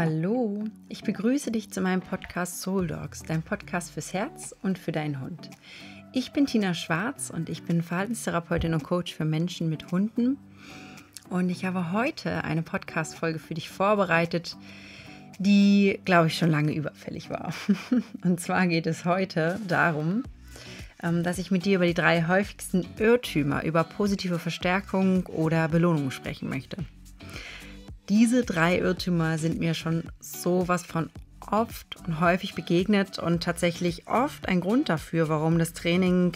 Hallo, ich begrüße dich zu meinem Podcast Soul Dogs, dein Podcast fürs Herz und für deinen Hund. Ich bin Tina Schwarz und ich bin Verhaltenstherapeutin und Coach für Menschen mit Hunden. Und ich habe heute eine Podcast-Folge für dich vorbereitet, die, glaube ich, schon lange überfällig war. Und zwar geht es heute darum, ähm, dass ich mit dir über die drei häufigsten Irrtümer über positive Verstärkung oder Belohnung sprechen möchte. Diese drei Irrtümer sind mir schon sowas von oft und häufig begegnet und tatsächlich oft ein Grund dafür, warum das Training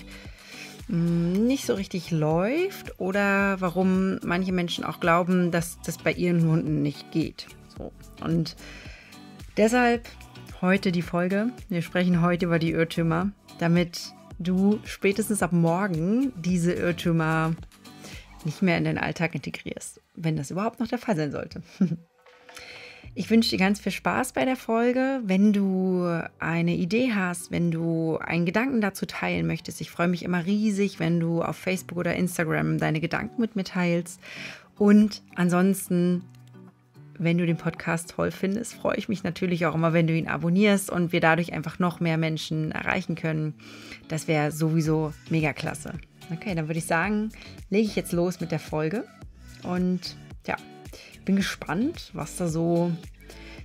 mm, nicht so richtig läuft oder warum manche Menschen auch glauben, dass das bei ihren Hunden nicht geht. So. Und deshalb heute die Folge. Wir sprechen heute über die Irrtümer, damit du spätestens ab morgen diese Irrtümer nicht mehr in den Alltag integrierst, wenn das überhaupt noch der Fall sein sollte. Ich wünsche dir ganz viel Spaß bei der Folge. Wenn du eine Idee hast, wenn du einen Gedanken dazu teilen möchtest, ich freue mich immer riesig, wenn du auf Facebook oder Instagram deine Gedanken mit mir teilst. Und ansonsten, wenn du den Podcast toll findest, freue ich mich natürlich auch immer, wenn du ihn abonnierst und wir dadurch einfach noch mehr Menschen erreichen können. Das wäre sowieso mega klasse. Okay, dann würde ich sagen, lege ich jetzt los mit der Folge. Und ja, bin gespannt, was da so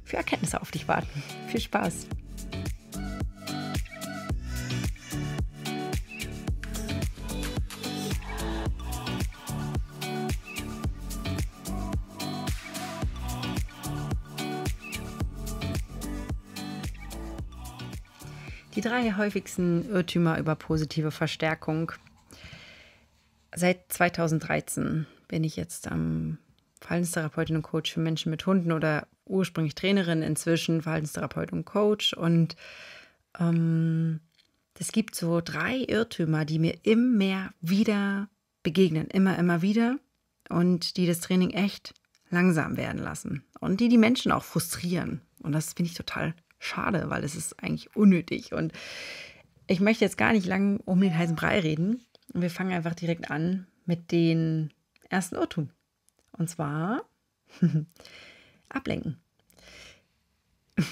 für Erkenntnisse auf dich warten. Viel Spaß! Die drei häufigsten Irrtümer über positive Verstärkung seit 2013 bin ich jetzt am Verhaltenstherapeutin und Coach für Menschen mit Hunden oder ursprünglich Trainerin, inzwischen Verhaltenstherapeut und Coach. Und ähm, es ähm, gibt so drei Irrtümer, die mir immer wieder begegnen, immer, immer wieder und die das Training echt langsam werden lassen und die die Menschen auch frustrieren. Und das finde ich total schade, weil es ist eigentlich unnötig. Und ich möchte jetzt gar nicht lang um den heißen Brei reden, und wir fangen einfach direkt an mit den ersten Irrtum. Und zwar ablenken.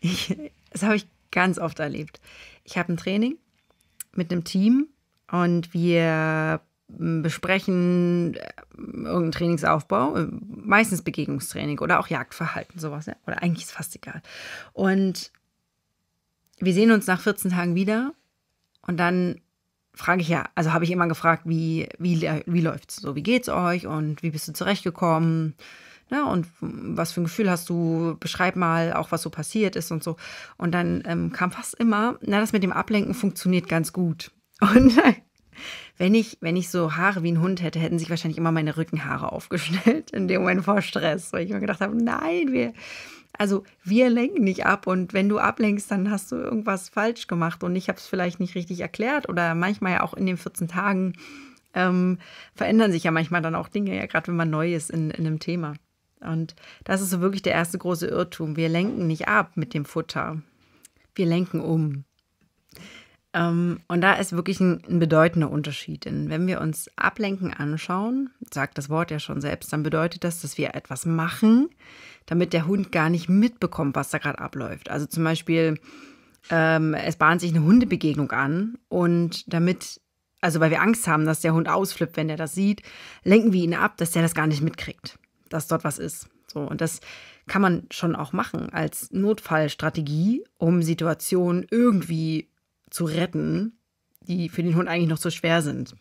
Ich, das habe ich ganz oft erlebt. Ich habe ein Training mit einem Team und wir besprechen äh, irgendeinen Trainingsaufbau, äh, meistens Begegnungstraining oder auch Jagdverhalten, sowas. Ja? Oder eigentlich ist fast egal. Und wir sehen uns nach 14 Tagen wieder und dann frage ich ja, also habe ich immer gefragt, wie, wie, wie läuft's so, wie geht's euch und wie bist du zurechtgekommen? Ne, und was für ein Gefühl hast du? Beschreib mal auch, was so passiert ist und so. Und dann ähm, kam fast immer, na, das mit dem Ablenken funktioniert ganz gut. Und wenn ich, wenn ich so Haare wie ein Hund hätte, hätten sich wahrscheinlich immer meine Rückenhaare aufgestellt in dem Moment vor Stress, weil ich mir gedacht habe, nein, wir, also wir lenken nicht ab und wenn du ablenkst, dann hast du irgendwas falsch gemacht und ich habe es vielleicht nicht richtig erklärt oder manchmal ja auch in den 14 Tagen ähm, verändern sich ja manchmal dann auch Dinge, ja gerade wenn man neu ist in, in einem Thema. Und das ist so wirklich der erste große Irrtum. Wir lenken nicht ab mit dem Futter. Wir lenken um. Ähm, und da ist wirklich ein, ein bedeutender Unterschied. Denn wenn wir uns Ablenken anschauen, sagt das Wort ja schon selbst, dann bedeutet das, dass wir etwas machen, damit der Hund gar nicht mitbekommt, was da gerade abläuft. Also zum Beispiel, ähm, es bahnt sich eine Hundebegegnung an und damit also weil wir Angst haben, dass der Hund ausflippt, wenn er das sieht, lenken wir ihn ab, dass der das gar nicht mitkriegt, dass dort was ist. So, und das kann man schon auch machen als Notfallstrategie, um Situationen irgendwie zu retten, die für den Hund eigentlich noch so schwer sind.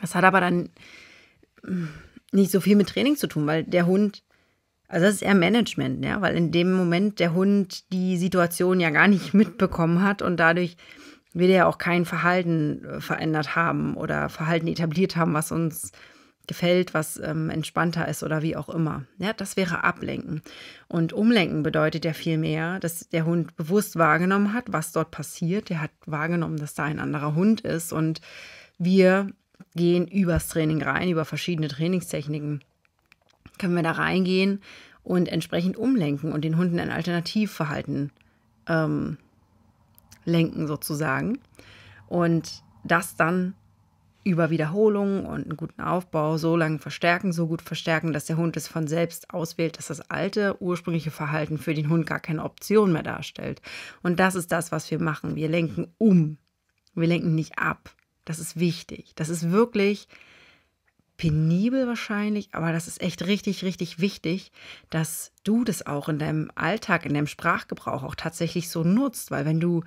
Das hat aber dann mm, nicht so viel mit Training zu tun, weil der Hund, also das ist eher Management, ja, weil in dem Moment der Hund die Situation ja gar nicht mitbekommen hat und dadurch wir ja auch kein Verhalten verändert haben oder Verhalten etabliert haben, was uns gefällt, was ähm, entspannter ist oder wie auch immer. Ja, das wäre Ablenken. Und Umlenken bedeutet ja vielmehr, dass der Hund bewusst wahrgenommen hat, was dort passiert. Er hat wahrgenommen, dass da ein anderer Hund ist und wir gehen übers Training rein, über verschiedene Trainingstechniken können wir da reingehen und entsprechend umlenken und den Hunden ein Alternativverhalten ähm, lenken sozusagen und das dann über Wiederholungen und einen guten Aufbau so lange verstärken, so gut verstärken, dass der Hund es von selbst auswählt, dass das alte ursprüngliche Verhalten für den Hund gar keine Option mehr darstellt. Und das ist das, was wir machen. Wir lenken um. Wir lenken nicht ab. Das ist wichtig. Das ist wirklich penibel wahrscheinlich, aber das ist echt richtig, richtig wichtig, dass du das auch in deinem Alltag, in deinem Sprachgebrauch auch tatsächlich so nutzt, weil wenn du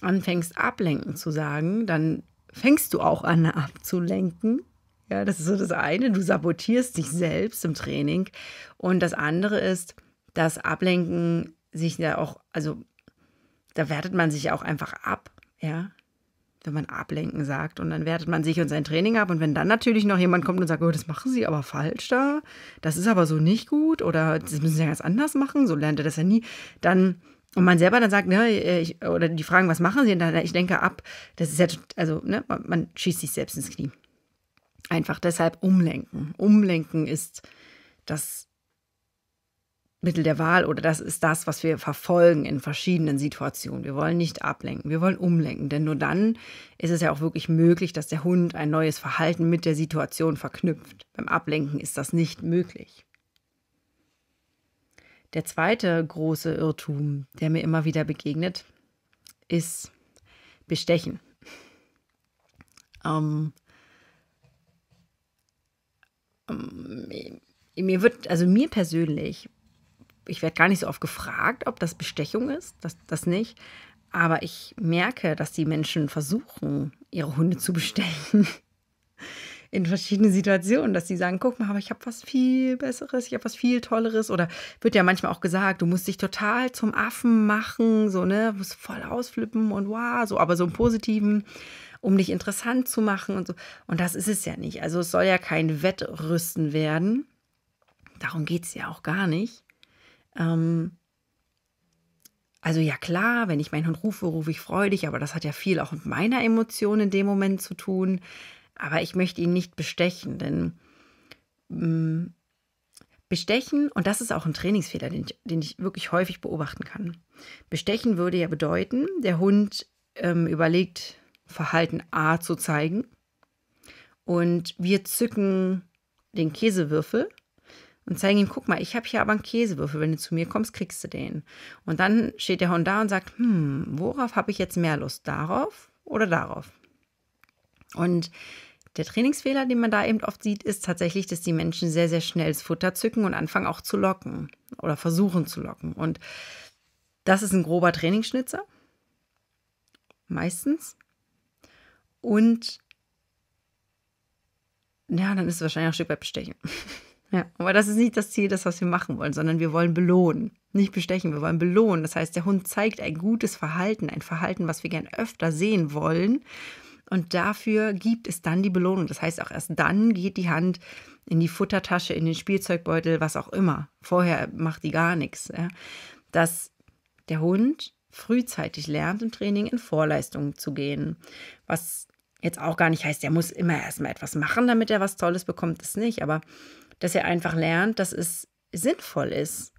anfängst ablenken zu sagen, dann fängst du auch an abzulenken. Ja, das ist so das eine, du sabotierst dich selbst im Training. Und das andere ist, dass Ablenken sich ja auch, also da wertet man sich auch einfach ab, ja, wenn man ablenken sagt. Und dann wertet man sich und sein Training ab. Und wenn dann natürlich noch jemand kommt und sagt, oh, das machen Sie aber falsch da, das ist aber so nicht gut oder das müssen Sie ja ganz anders machen, so lernt er das ja nie, dann und man selber dann sagt, ne, äh, ich, oder die fragen, was machen sie? Und dann, ich denke ab, das ist ja, also, ne, man schießt sich selbst ins Knie. Einfach deshalb umlenken. Umlenken ist das Mittel der Wahl oder das ist das, was wir verfolgen in verschiedenen Situationen. Wir wollen nicht ablenken, wir wollen umlenken, denn nur dann ist es ja auch wirklich möglich, dass der Hund ein neues Verhalten mit der Situation verknüpft. Beim Ablenken ist das nicht möglich. Der zweite große Irrtum, der mir immer wieder begegnet, ist Bestechen. Ähm, ähm, mir wird, also mir persönlich, ich werde gar nicht so oft gefragt, ob das Bestechung ist, das, das nicht. Aber ich merke, dass die Menschen versuchen, ihre Hunde zu bestechen in verschiedenen Situationen, dass sie sagen, guck mal, aber ich habe was viel Besseres, ich habe was viel Tolleres. Oder wird ja manchmal auch gesagt, du musst dich total zum Affen machen, so, ne, du musst voll ausflippen und wow, so, aber so im Positiven um dich interessant zu machen und so. Und das ist es ja nicht. Also es soll ja kein Wettrüsten werden. Darum geht es ja auch gar nicht. Ähm also ja klar, wenn ich meinen Hund rufe, rufe ich freudig, aber das hat ja viel auch mit meiner Emotion in dem Moment zu tun. Aber ich möchte ihn nicht bestechen, denn mh, mm, bestechen, und das ist auch ein Trainingsfehler, den ich, den ich wirklich häufig beobachten kann. Bestechen würde ja bedeuten, der Hund ähm, überlegt, Verhalten A zu zeigen und wir zücken den Käsewürfel und zeigen ihm, guck mal, ich habe hier aber einen Käsewürfel, wenn du zu mir kommst, kriegst du den. Und dann steht der Hund da und sagt, hm, worauf habe ich jetzt mehr Lust, darauf oder darauf? Und der Trainingsfehler, den man da eben oft sieht, ist tatsächlich, dass die Menschen sehr, sehr schnell das Futter zücken und anfangen auch zu locken oder versuchen zu locken. Und das ist ein grober Trainingsschnitzer, meistens. Und ja, dann ist es wahrscheinlich auch Stück weit bestechen. ja, aber das ist nicht das Ziel, das, was wir machen wollen, sondern wir wollen belohnen. Nicht bestechen, wir wollen belohnen. Das heißt, der Hund zeigt ein gutes Verhalten, ein Verhalten, was wir gern öfter sehen wollen und dafür gibt es dann die Belohnung. Das heißt, auch erst dann geht die Hand in die Futtertasche, in den Spielzeugbeutel, was auch immer. Vorher macht die gar nichts. Ja. Dass der Hund frühzeitig lernt, im Training in Vorleistungen zu gehen. Was jetzt auch gar nicht heißt, er muss immer erstmal etwas machen, damit er was Tolles bekommt, ist nicht. Aber dass er einfach lernt, dass es sinnvoll ist,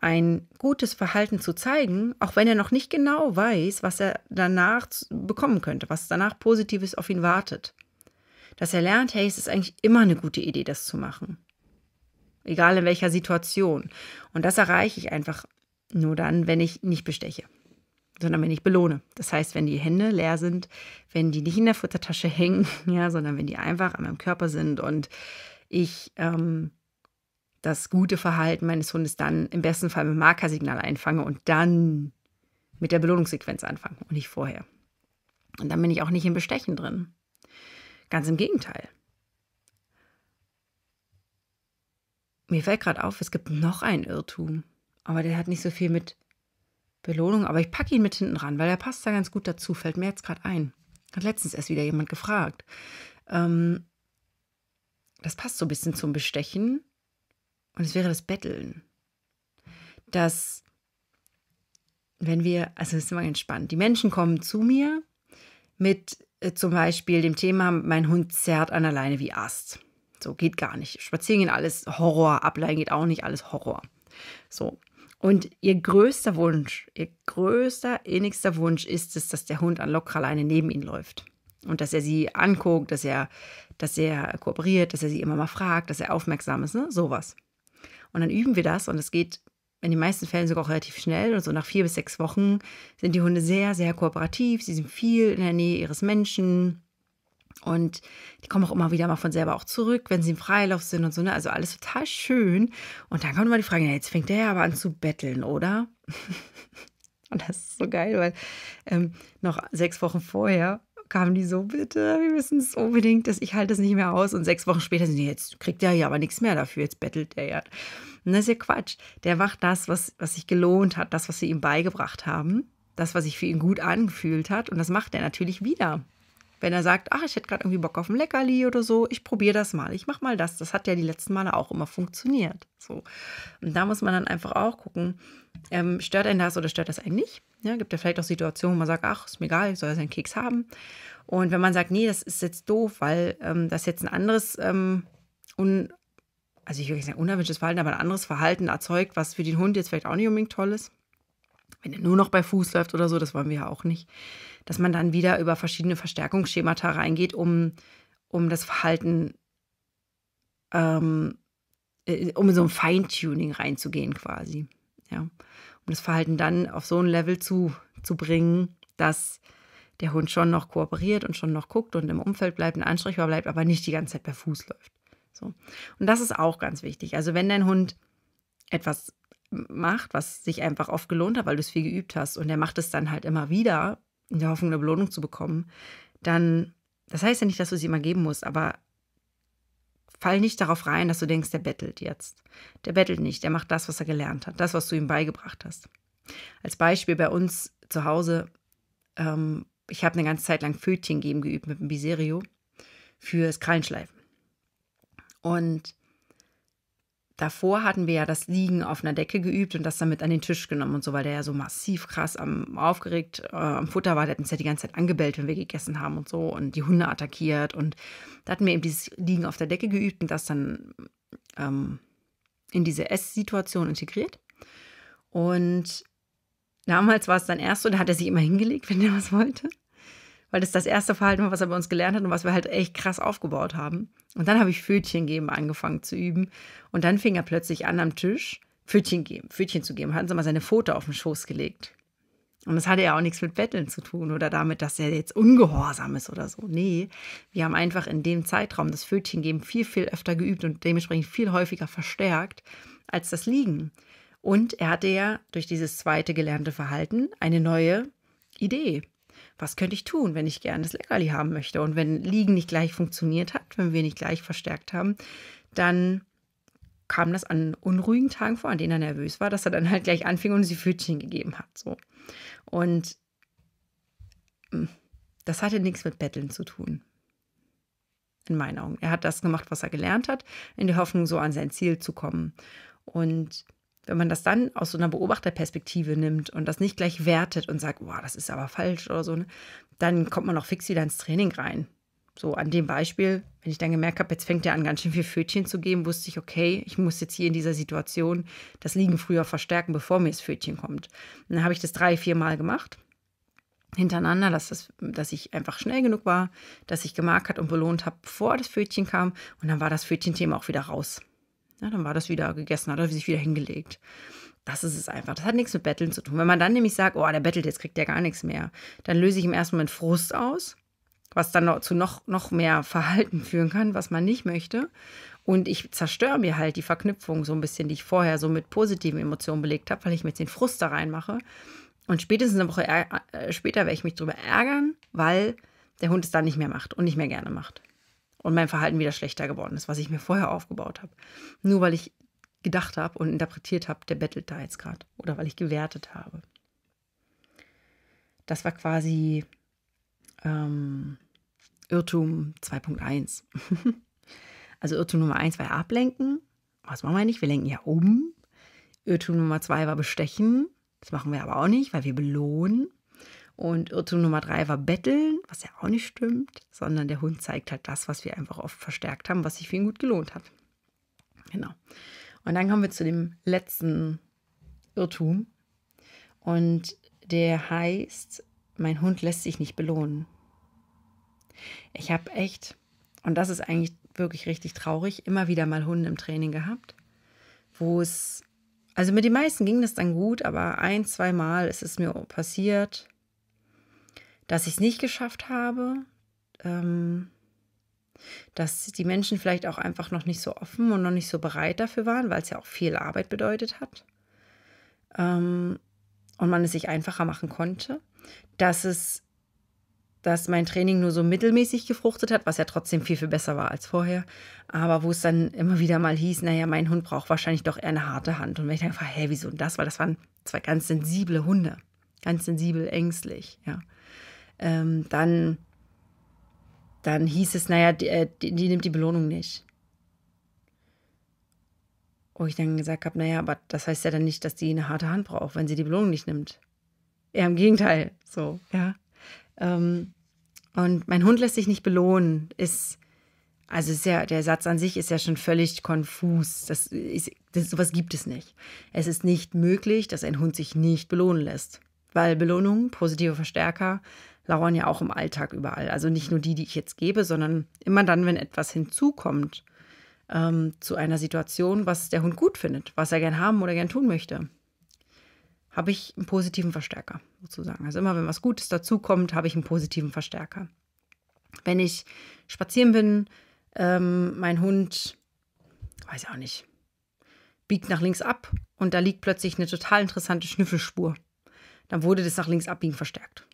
ein gutes Verhalten zu zeigen, auch wenn er noch nicht genau weiß, was er danach bekommen könnte, was danach Positives auf ihn wartet. Dass er lernt, hey, es ist eigentlich immer eine gute Idee, das zu machen. Egal in welcher Situation. Und das erreiche ich einfach nur dann, wenn ich nicht besteche, sondern wenn ich belohne. Das heißt, wenn die Hände leer sind, wenn die nicht in der Futtertasche hängen, ja, sondern wenn die einfach an meinem Körper sind und ich ähm, das gute Verhalten meines Hundes dann im besten Fall mit dem Markersignal einfange und dann mit der Belohnungssequenz anfangen und nicht vorher. Und dann bin ich auch nicht im Bestechen drin. Ganz im Gegenteil. Mir fällt gerade auf, es gibt noch einen Irrtum, aber der hat nicht so viel mit Belohnung, aber ich packe ihn mit hinten ran, weil er passt da ganz gut dazu, fällt mir jetzt gerade ein. Hat letztens erst wieder jemand gefragt. Ähm, das passt so ein bisschen zum Bestechen, und es wäre das Betteln. Dass, wenn wir, also es ist immer entspannt, die Menschen kommen zu mir mit äh, zum Beispiel dem Thema, mein Hund zerrt an der Leine wie Ast. So geht gar nicht. Spazieren gehen alles Horror, Ableihen geht auch nicht alles Horror. So. Und ihr größter Wunsch, ihr größter, innigster Wunsch ist es, dass der Hund an lockerer Leine neben ihnen läuft. Und dass er sie anguckt, dass er, dass er kooperiert, dass er sie immer mal fragt, dass er aufmerksam ist, ne? Sowas. Und dann üben wir das und es geht in den meisten Fällen sogar auch relativ schnell. Und so nach vier bis sechs Wochen sind die Hunde sehr, sehr kooperativ. Sie sind viel in der Nähe ihres Menschen. Und die kommen auch immer wieder mal von selber auch zurück, wenn sie im Freilauf sind und so. Ne? Also alles total schön. Und dann kommt immer die Frage, na, jetzt fängt der ja aber an zu betteln, oder? und das ist so geil, weil ähm, noch sechs Wochen vorher kamen die so, bitte, wir müssen es unbedingt, dass ich halte das nicht mehr aus. Und sechs Wochen später sind die, jetzt kriegt er ja aber nichts mehr dafür, jetzt bettelt er ja. Und das ist ja Quatsch. Der macht das, was, was sich gelohnt hat, das, was sie ihm beigebracht haben, das, was sich für ihn gut angefühlt hat. Und das macht er natürlich wieder. Wenn er sagt, ach, ich hätte gerade irgendwie Bock auf ein Leckerli oder so, ich probiere das mal, ich mache mal das. Das hat ja die letzten Male auch immer funktioniert. So. Und da muss man dann einfach auch gucken, ähm, stört einen das oder stört das einen nicht? Ja, gibt ja vielleicht auch Situationen, wo man sagt, ach, ist mir egal, ich soll ja seinen Keks haben. Und wenn man sagt, nee, das ist jetzt doof, weil ähm, das jetzt ein anderes, ähm, un, also ich würde nicht sagen unerwünschtes Verhalten, aber ein anderes Verhalten erzeugt, was für den Hund jetzt vielleicht auch nicht unbedingt toll ist, wenn er nur noch bei Fuß läuft oder so, das wollen wir ja auch nicht, dass man dann wieder über verschiedene Verstärkungsschemata reingeht, um, um das Verhalten, ähm, äh, um so ein Feintuning reinzugehen quasi. Ja? Um das Verhalten dann auf so ein Level zu, zu bringen, dass der Hund schon noch kooperiert und schon noch guckt und im Umfeld bleibt, ein ansprechbar bleibt, aber nicht die ganze Zeit bei Fuß läuft. So. Und das ist auch ganz wichtig. Also wenn dein Hund etwas macht, was sich einfach oft gelohnt hat, weil du es viel geübt hast, und er macht es dann halt immer wieder, in der Hoffnung, eine Belohnung zu bekommen, dann, das heißt ja nicht, dass du sie immer geben musst, aber fall nicht darauf rein, dass du denkst, der bettelt jetzt. Der bettelt nicht, der macht das, was er gelernt hat, das, was du ihm beigebracht hast. Als Beispiel bei uns zu Hause, ähm, ich habe eine ganze Zeit lang Fötchen geben geübt mit dem Biserio fürs Krallenschleifen. Und Davor hatten wir ja das Liegen auf einer Decke geübt und das dann mit an den Tisch genommen und so, weil der ja so massiv krass am aufgeregt äh, am Futter war. Der hat uns ja die ganze Zeit angebellt, wenn wir gegessen haben und so und die Hunde attackiert. Und da hatten wir eben dieses Liegen auf der Decke geübt und das dann ähm, in diese Esssituation integriert. Und damals war es dann erst so, da hat er sich immer hingelegt, wenn er was wollte weil das das erste Verhalten war, was er bei uns gelernt hat und was wir halt echt krass aufgebaut haben. Und dann habe ich Pfötchen geben angefangen zu üben. Und dann fing er plötzlich an am Tisch Pfötchen geben, Pfötchen zu geben. Hatten sie mal seine Pfote auf den Schoß gelegt. Und das hatte ja auch nichts mit Betteln zu tun oder damit, dass er jetzt ungehorsam ist oder so. Nee, wir haben einfach in dem Zeitraum das Pfötchen geben viel, viel öfter geübt und dementsprechend viel häufiger verstärkt als das Liegen. Und er hatte ja durch dieses zweite gelernte Verhalten eine neue Idee was könnte ich tun, wenn ich gerne das Leckerli haben möchte? Und wenn Liegen nicht gleich funktioniert hat, wenn wir nicht gleich verstärkt haben, dann kam das an unruhigen Tagen vor, an denen er nervös war, dass er dann halt gleich anfing und sie Pfötchen gegeben hat. So. Und hm, das hatte nichts mit Betteln zu tun. In meinen Augen. Er hat das gemacht, was er gelernt hat, in der Hoffnung, so an sein Ziel zu kommen. Und wenn man das dann aus so einer Beobachterperspektive nimmt und das nicht gleich wertet und sagt, wow, das ist aber falsch oder so, ne, dann kommt man auch fix wieder ins Training rein. So an dem Beispiel, wenn ich dann gemerkt habe, jetzt fängt er an, ganz schön viel Fötchen zu geben, wusste ich, okay, ich muss jetzt hier in dieser Situation das Liegen früher verstärken, bevor mir das Fötchen kommt. Und dann habe ich das drei, vier Mal gemacht, hintereinander, dass, das, dass ich einfach schnell genug war, dass ich gemerkt gemarkert und belohnt habe, bevor das Fötchen kam. Und dann war das Fötchen-Thema auch wieder raus. Ja, dann war das wieder gegessen, hat er sich wieder hingelegt. Das ist es einfach. Das hat nichts mit Betteln zu tun. Wenn man dann nämlich sagt, oh, der bettelt, jetzt kriegt der gar nichts mehr, dann löse ich im ersten Moment Frust aus, was dann noch zu noch, noch mehr Verhalten führen kann, was man nicht möchte. Und ich zerstöre mir halt die Verknüpfung so ein bisschen, die ich vorher so mit positiven Emotionen belegt habe, weil ich mir jetzt den Frust da reinmache. Und spätestens eine Woche äh, äh, später werde ich mich darüber ärgern, weil der Hund es dann nicht mehr macht und nicht mehr gerne macht und mein Verhalten wieder schlechter geworden ist, was ich mir vorher aufgebaut habe. Nur weil ich gedacht habe und interpretiert habe, der bettelt da jetzt gerade oder weil ich gewertet habe. Das war quasi ähm, Irrtum 2.1. also Irrtum Nummer 1 war ja ablenken. Was machen wir nicht? Wir lenken ja um. Irrtum Nummer 2 war bestechen. Das machen wir aber auch nicht, weil wir belohnen. Und Irrtum Nummer drei war Betteln, was ja auch nicht stimmt, sondern der Hund zeigt halt das, was wir einfach oft verstärkt haben, was sich für ihn gut gelohnt hat. Genau. Und dann kommen wir zu dem letzten Irrtum. Und der heißt, mein Hund lässt sich nicht belohnen. Ich habe echt, und das ist eigentlich wirklich richtig traurig, immer wieder mal Hunde im Training gehabt, wo es, also mit den meisten ging das dann gut, aber ein, zwei Mal ist es mir passiert, dass ich es nicht geschafft habe, ähm, dass die Menschen vielleicht auch einfach noch nicht so offen und noch nicht so bereit dafür waren, weil es ja auch viel Arbeit bedeutet hat ähm, und man es sich einfacher machen konnte, dass es dass mein Training nur so mittelmäßig gefruchtet hat, was ja trotzdem viel, viel besser war als vorher. Aber wo es dann immer wieder mal hieß, naja, mein Hund braucht wahrscheinlich doch eher eine harte Hand. Und wenn ich dann frage, hä, wieso denn das? Weil das waren zwei ganz sensible Hunde. Ganz sensibel, ängstlich, ja ähm, dann, dann hieß es, naja, die, äh, die, die nimmt die Belohnung nicht. Wo ich dann gesagt habe, naja, aber das heißt ja dann nicht, dass die eine harte Hand braucht, wenn sie die Belohnung nicht nimmt. Eher im Gegenteil, so, ja. Ähm, und mein Hund lässt sich nicht belohnen, ist, also ist ja, der Satz an sich ist ja schon völlig konfus. Das ist, das, sowas gibt es nicht. Es ist nicht möglich, dass ein Hund sich nicht belohnen lässt. Weil Belohnung, positive Verstärker, lauern ja auch im Alltag überall. Also nicht nur die, die ich jetzt gebe, sondern immer dann, wenn etwas hinzukommt ähm, zu einer Situation, was der Hund gut findet, was er gern haben oder gern tun möchte, habe ich einen positiven Verstärker sozusagen. Also immer, wenn was Gutes dazukommt, habe ich einen positiven Verstärker. Wenn ich spazieren bin, ähm, mein Hund, weiß ich auch nicht, biegt nach links ab und da liegt plötzlich eine total interessante Schnüffelspur. Dann wurde das nach links abbiegen verstärkt.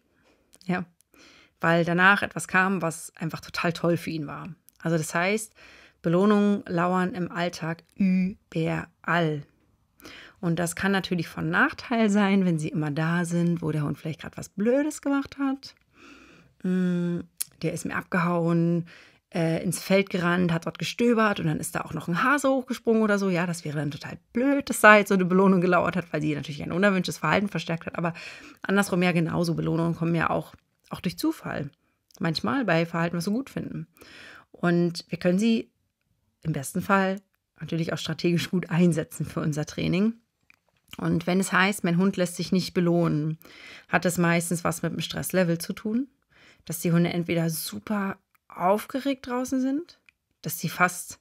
Ja. Weil danach etwas kam, was einfach total toll für ihn war. Also das heißt, Belohnungen lauern im Alltag überall. Und das kann natürlich von Nachteil sein, wenn sie immer da sind, wo der Hund vielleicht gerade was Blödes gemacht hat. Hm, der ist mir abgehauen, äh, ins Feld gerannt, hat dort gestöbert und dann ist da auch noch ein Hase hochgesprungen oder so. Ja, das wäre dann total blöd, dass da jetzt so eine Belohnung gelauert hat, weil sie natürlich ein unerwünschtes Verhalten verstärkt hat. Aber andersrum ja genauso. Belohnungen kommen ja auch, auch durch Zufall. Manchmal bei Verhalten, was wir gut finden. Und wir können sie im besten Fall natürlich auch strategisch gut einsetzen für unser Training. Und wenn es heißt, mein Hund lässt sich nicht belohnen, hat das meistens was mit dem Stresslevel zu tun, dass die Hunde entweder super aufgeregt draußen sind, dass sie fast,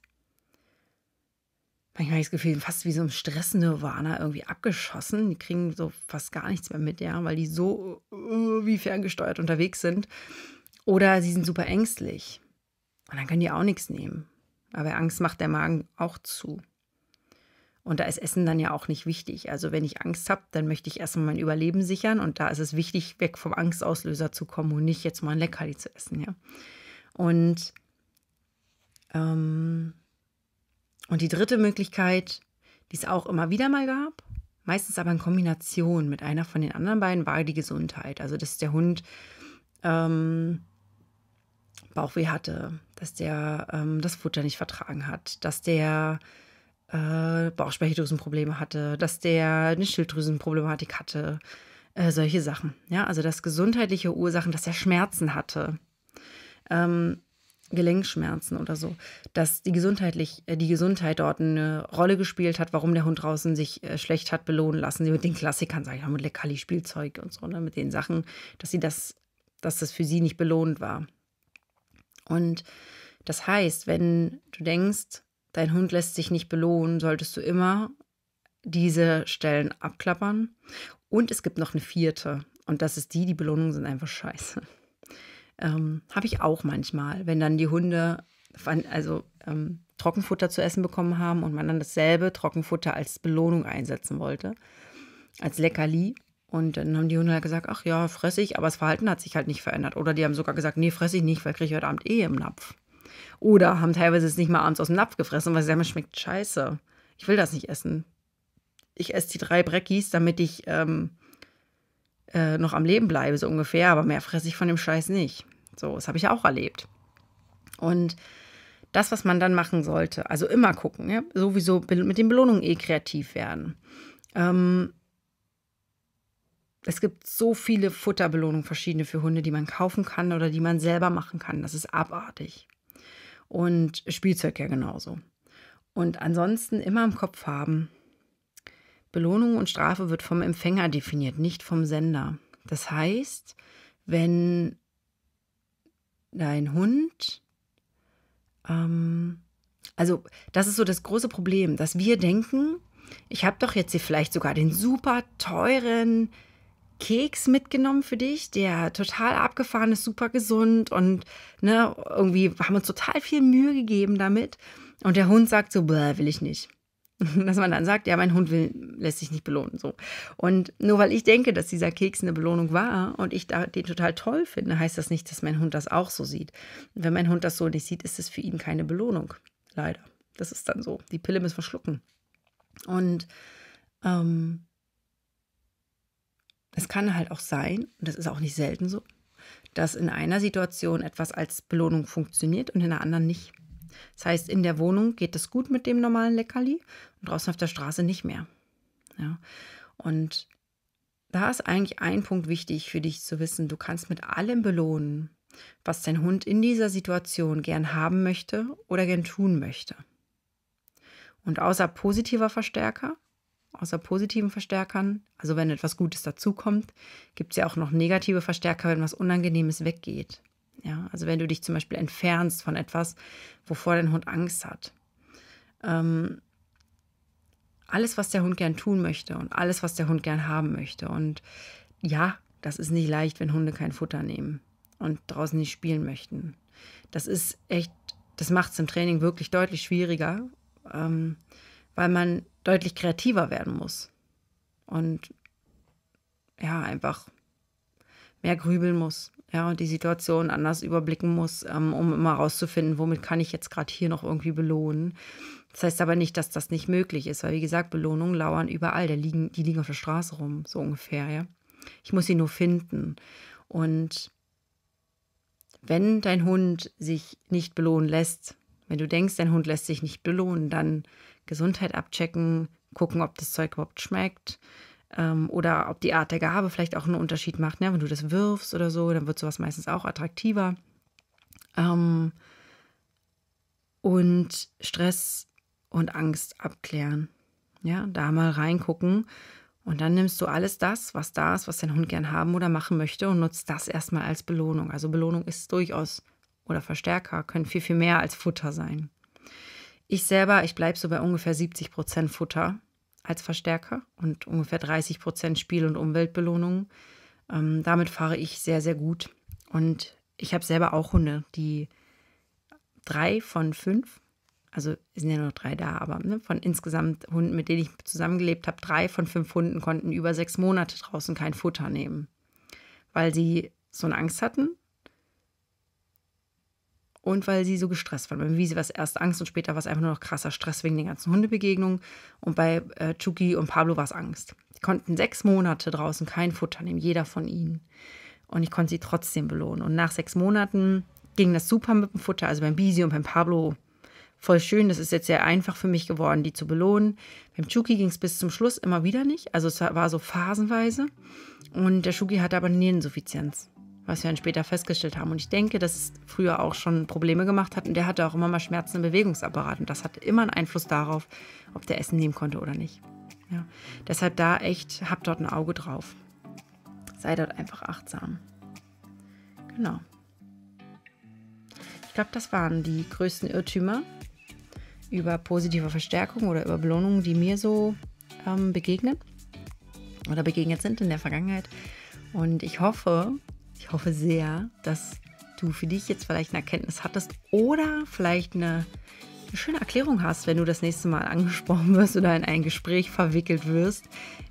manchmal habe ich das Gefühl, fast wie so ein Stress-Nirvana irgendwie abgeschossen. Die kriegen so fast gar nichts mehr mit, ja, weil die so äh, wie ferngesteuert unterwegs sind. Oder sie sind super ängstlich. Und dann können die auch nichts nehmen. Aber Angst macht der Magen auch zu. Und da ist Essen dann ja auch nicht wichtig. Also wenn ich Angst habe, dann möchte ich erstmal mein Überleben sichern und da ist es wichtig, weg vom Angstauslöser zu kommen und nicht jetzt mal ein Leckerli zu essen, ja. Und, ähm, und die dritte Möglichkeit, die es auch immer wieder mal gab, meistens aber in Kombination mit einer von den anderen beiden, war die Gesundheit. Also, dass der Hund ähm, Bauchweh hatte, dass der ähm, das Futter nicht vertragen hat, dass der äh, Bauchspeicheldrüsenprobleme hatte, dass der eine Schilddrüsenproblematik hatte, äh, solche Sachen. Ja, also dass gesundheitliche Ursachen, dass er Schmerzen hatte, ähm, Gelenkschmerzen oder so, dass die, gesundheitlich, äh, die Gesundheit dort eine Rolle gespielt hat, warum der Hund draußen sich äh, schlecht hat belohnen lassen. Sie mit den Klassikern, sag ich mal, mit Leckerli-Spielzeug und so, ne, mit den Sachen, dass sie das, dass das für sie nicht belohnt war. Und das heißt, wenn du denkst, dein Hund lässt sich nicht belohnen, solltest du immer diese Stellen abklappern. Und es gibt noch eine vierte. Und das ist die, die Belohnungen sind einfach scheiße. Ähm, Habe ich auch manchmal, wenn dann die Hunde also ähm, Trockenfutter zu essen bekommen haben und man dann dasselbe Trockenfutter als Belohnung einsetzen wollte, als Leckerli. Und dann haben die Hunde halt gesagt, ach ja, fress ich, aber das Verhalten hat sich halt nicht verändert. Oder die haben sogar gesagt, nee, fress ich nicht, weil kriege ich heute Abend eh im Napf. Oder haben teilweise es nicht mal abends aus dem Napf gefressen, weil es sagen, es schmeckt scheiße. Ich will das nicht essen. Ich esse die drei Breckis, damit ich ähm, äh, noch am Leben bleibe, so ungefähr, aber mehr fresse ich von dem Scheiß nicht. So, das habe ich auch erlebt. Und das, was man dann machen sollte, also immer gucken, ja, sowieso mit den Belohnungen eh kreativ werden. Ähm, es gibt so viele Futterbelohnungen verschiedene für Hunde, die man kaufen kann oder die man selber machen kann. Das ist abartig. Und Spielzeug ja genauso. Und ansonsten immer im Kopf haben, Belohnung und Strafe wird vom Empfänger definiert, nicht vom Sender. Das heißt, wenn dein Hund, ähm, also das ist so das große Problem, dass wir denken, ich habe doch jetzt hier vielleicht sogar den super teuren Keks mitgenommen für dich, der total abgefahren ist, super gesund und ne, irgendwie haben wir uns total viel Mühe gegeben damit. Und der Hund sagt so, will ich nicht. dass man dann sagt, ja, mein Hund will, lässt sich nicht belohnen. So. Und nur weil ich denke, dass dieser Keks eine Belohnung war und ich den total toll finde, heißt das nicht, dass mein Hund das auch so sieht. Und wenn mein Hund das so nicht sieht, ist es für ihn keine Belohnung. Leider. Das ist dann so. Die Pille müssen wir schlucken. Und ähm, es kann halt auch sein, und das ist auch nicht selten so, dass in einer Situation etwas als Belohnung funktioniert und in der anderen nicht. Das heißt, in der Wohnung geht es gut mit dem normalen Leckerli und draußen auf der Straße nicht mehr. Ja. Und da ist eigentlich ein Punkt wichtig für dich zu wissen. Du kannst mit allem belohnen, was dein Hund in dieser Situation gern haben möchte oder gern tun möchte. Und außer positiver Verstärker, außer positiven Verstärkern, also wenn etwas Gutes dazukommt, gibt es ja auch noch negative Verstärker, wenn was Unangenehmes weggeht. Ja, also wenn du dich zum Beispiel entfernst von etwas, wovor dein Hund Angst hat. Ähm, alles, was der Hund gern tun möchte und alles, was der Hund gern haben möchte. Und ja, das ist nicht leicht, wenn Hunde kein Futter nehmen und draußen nicht spielen möchten. Das ist echt, das macht es im Training wirklich deutlich schwieriger, ähm, weil man deutlich kreativer werden muss. Und ja, einfach mehr grübeln muss, ja, und die Situation anders überblicken muss, ähm, um immer rauszufinden, womit kann ich jetzt gerade hier noch irgendwie belohnen. Das heißt aber nicht, dass das nicht möglich ist, weil wie gesagt, Belohnungen lauern überall, der liegen, die liegen auf der Straße rum, so ungefähr, ja. Ich muss sie nur finden. Und wenn dein Hund sich nicht belohnen lässt, wenn du denkst, dein Hund lässt sich nicht belohnen, dann Gesundheit abchecken, gucken, ob das Zeug überhaupt schmeckt, ähm, oder ob die Art der Gabe vielleicht auch einen Unterschied macht. Ne? Wenn du das wirfst oder so, dann wird sowas meistens auch attraktiver. Ähm, und Stress und Angst abklären. Ja, da mal reingucken. Und dann nimmst du alles das, was da ist, was dein Hund gern haben oder machen möchte und nutzt das erstmal als Belohnung. Also Belohnung ist durchaus oder Verstärker können viel, viel mehr als Futter sein. Ich selber, ich bleibe so bei ungefähr 70 Prozent Futter als Verstärker und ungefähr 30 Prozent Spiel- und Umweltbelohnungen. Ähm, damit fahre ich sehr, sehr gut. Und ich habe selber auch Hunde, die drei von fünf, also sind ja nur drei da, aber ne, von insgesamt Hunden, mit denen ich zusammengelebt habe, drei von fünf Hunden konnten über sechs Monate draußen kein Futter nehmen, weil sie so eine Angst hatten und weil sie so gestresst waren. Bei Wiese war es erst Angst und später war es einfach nur noch krasser Stress wegen den ganzen Hundebegegnungen. Und bei äh, Chucky und Pablo war es Angst. Die konnten sechs Monate draußen kein Futter nehmen, jeder von ihnen. Und ich konnte sie trotzdem belohnen. Und nach sechs Monaten ging das super mit dem Futter, also beim Bisi und beim Pablo. Voll schön, das ist jetzt sehr einfach für mich geworden, die zu belohnen. Beim Chucky ging es bis zum Schluss immer wieder nicht. Also es war so phasenweise. Und der Chucky hatte aber eine Niereninsuffizienz was wir dann später festgestellt haben. Und ich denke, dass es früher auch schon Probleme gemacht hat und der hatte auch immer mal Schmerzen im Bewegungsapparat und das hat immer einen Einfluss darauf, ob der Essen nehmen konnte oder nicht. Ja. Deshalb da echt, habt dort ein Auge drauf. Sei dort einfach achtsam. Genau. Ich glaube, das waren die größten Irrtümer über positive Verstärkung oder über Belohnungen, die mir so ähm, begegnen oder begegnet sind in der Vergangenheit. Und ich hoffe, ich hoffe sehr, dass du für dich jetzt vielleicht eine Erkenntnis hattest oder vielleicht eine, eine schöne Erklärung hast, wenn du das nächste Mal angesprochen wirst oder in ein Gespräch verwickelt wirst,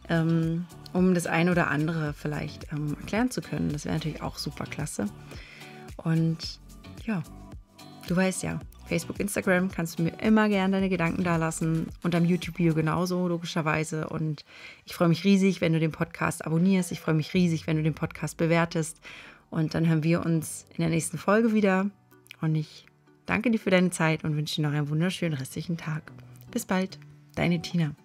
ähm, um das eine oder andere vielleicht ähm, erklären zu können. Das wäre natürlich auch super klasse. Und ja, du weißt ja, Facebook, Instagram kannst du mir immer gerne deine Gedanken dalassen und am YouTube-Video genauso, logischerweise. Und ich freue mich riesig, wenn du den Podcast abonnierst. Ich freue mich riesig, wenn du den Podcast bewertest. Und dann hören wir uns in der nächsten Folge wieder. Und ich danke dir für deine Zeit und wünsche dir noch einen wunderschönen restlichen Tag. Bis bald, deine Tina.